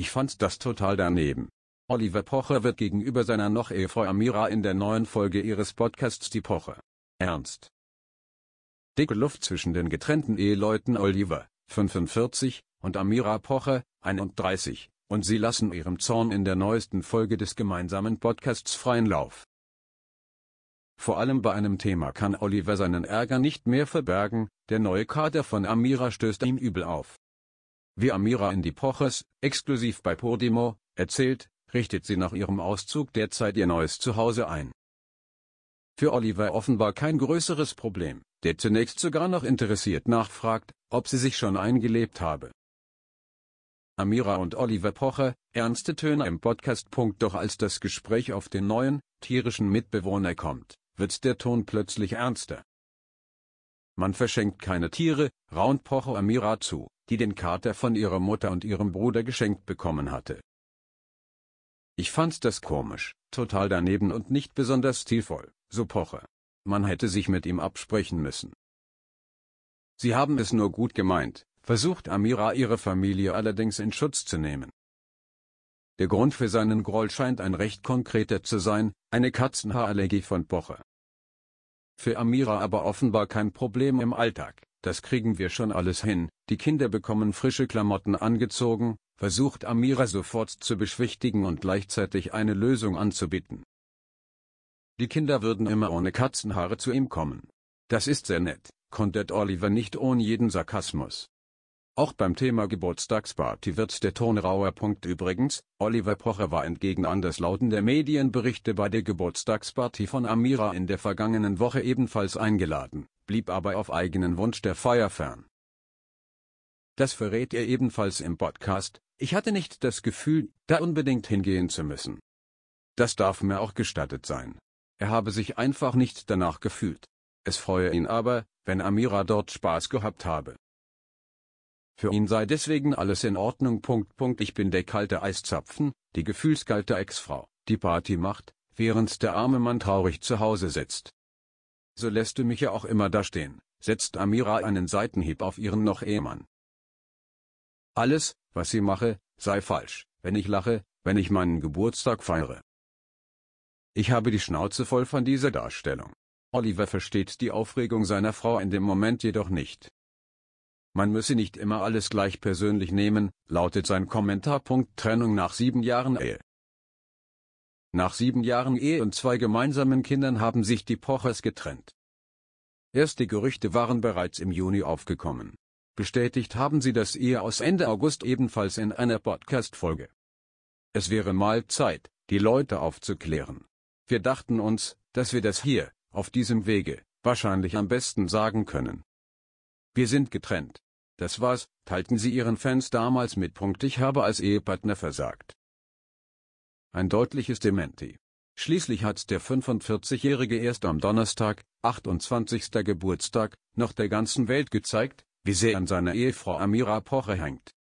Ich fand das total daneben. Oliver Pocher wird gegenüber seiner noch Ehefrau Amira in der neuen Folge ihres Podcasts Die Pocher. Ernst. Dicke Luft zwischen den getrennten Eheleuten Oliver, 45, und Amira Pocher, 31, und sie lassen ihrem Zorn in der neuesten Folge des gemeinsamen Podcasts freien Lauf. Vor allem bei einem Thema kann Oliver seinen Ärger nicht mehr verbergen, der neue Kader von Amira stößt ihm übel auf wie Amira in die Indipoches, exklusiv bei Podimo, erzählt, richtet sie nach ihrem Auszug derzeit ihr neues Zuhause ein. Für Oliver offenbar kein größeres Problem, der zunächst sogar noch interessiert nachfragt, ob sie sich schon eingelebt habe. Amira und Oliver Pocher, ernste Töne im Podcast. Doch als das Gespräch auf den neuen, tierischen Mitbewohner kommt, wird der Ton plötzlich ernster. Man verschenkt keine Tiere, raunt Pocho Amira zu, die den Kater von ihrer Mutter und ihrem Bruder geschenkt bekommen hatte. Ich fand das komisch, total daneben und nicht besonders stilvoll, so Poche. Man hätte sich mit ihm absprechen müssen. Sie haben es nur gut gemeint, versucht Amira ihre Familie allerdings in Schutz zu nehmen. Der Grund für seinen Groll scheint ein recht konkreter zu sein, eine Katzenhaarallergie von Poche. Für Amira aber offenbar kein Problem im Alltag. Das kriegen wir schon alles hin. Die Kinder bekommen frische Klamotten angezogen, versucht Amira sofort zu beschwichtigen und gleichzeitig eine Lösung anzubieten. Die Kinder würden immer ohne Katzenhaare zu ihm kommen. Das ist sehr nett, kontert Oliver nicht ohne jeden Sarkasmus. Auch beim Thema Geburtstagsparty wird der Tonrauer Punkt übrigens, Oliver Pocher war entgegen anderslauten der Medienberichte bei der Geburtstagsparty von Amira in der vergangenen Woche ebenfalls eingeladen, blieb aber auf eigenen Wunsch der Feier fern. Das verrät er ebenfalls im Podcast, ich hatte nicht das Gefühl, da unbedingt hingehen zu müssen. Das darf mir auch gestattet sein. Er habe sich einfach nicht danach gefühlt. Es freue ihn aber, wenn Amira dort Spaß gehabt habe. Für ihn sei deswegen alles in Ordnung. Ich bin der kalte Eiszapfen, die gefühlskalte Ex-Frau, die Party macht, während der arme Mann traurig zu Hause sitzt. So lässt du mich ja auch immer dastehen, setzt Amira einen Seitenhieb auf ihren noch Ehemann. Alles, was sie mache, sei falsch, wenn ich lache, wenn ich meinen Geburtstag feiere. Ich habe die Schnauze voll von dieser Darstellung. Oliver versteht die Aufregung seiner Frau in dem Moment jedoch nicht. Man müsse nicht immer alles gleich persönlich nehmen, lautet sein Kommentar. Punkt Trennung nach sieben Jahren Ehe. Nach sieben Jahren Ehe und zwei gemeinsamen Kindern haben sich die Pochers getrennt. Erste Gerüchte waren bereits im Juni aufgekommen. Bestätigt haben sie das Ehe aus Ende August ebenfalls in einer Podcast-Folge. Es wäre mal Zeit, die Leute aufzuklären. Wir dachten uns, dass wir das hier, auf diesem Wege, wahrscheinlich am besten sagen können. Wir sind getrennt. Das war's, teilten sie ihren Fans damals mit. Punkt ich habe als Ehepartner versagt. Ein deutliches Dementi. Schließlich hat der 45-Jährige erst am Donnerstag, 28. Geburtstag, noch der ganzen Welt gezeigt, wie sehr an seiner Ehefrau Amira Pocher hängt.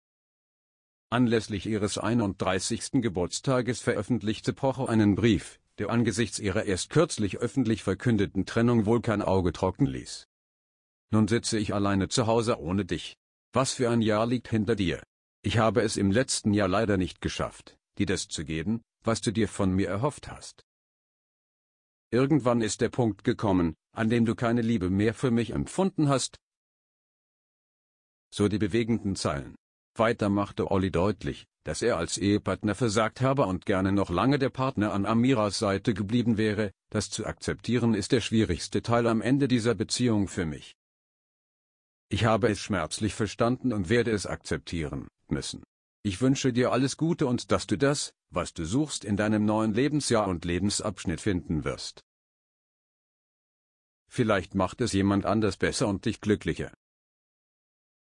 Anlässlich ihres 31. Geburtstages veröffentlichte Pocher einen Brief, der angesichts ihrer erst kürzlich öffentlich verkündeten Trennung wohl kein Auge trocken ließ. Nun sitze ich alleine zu Hause ohne dich. Was für ein Jahr liegt hinter dir. Ich habe es im letzten Jahr leider nicht geschafft, dir das zu geben, was du dir von mir erhofft hast. Irgendwann ist der Punkt gekommen, an dem du keine Liebe mehr für mich empfunden hast. So die bewegenden Zeilen. Weiter machte Olli deutlich, dass er als Ehepartner versagt habe und gerne noch lange der Partner an Amiras Seite geblieben wäre, das zu akzeptieren ist der schwierigste Teil am Ende dieser Beziehung für mich. Ich habe es schmerzlich verstanden und werde es akzeptieren müssen. Ich wünsche dir alles Gute und dass du das, was du suchst, in deinem neuen Lebensjahr und Lebensabschnitt finden wirst. Vielleicht macht es jemand anders besser und dich glücklicher.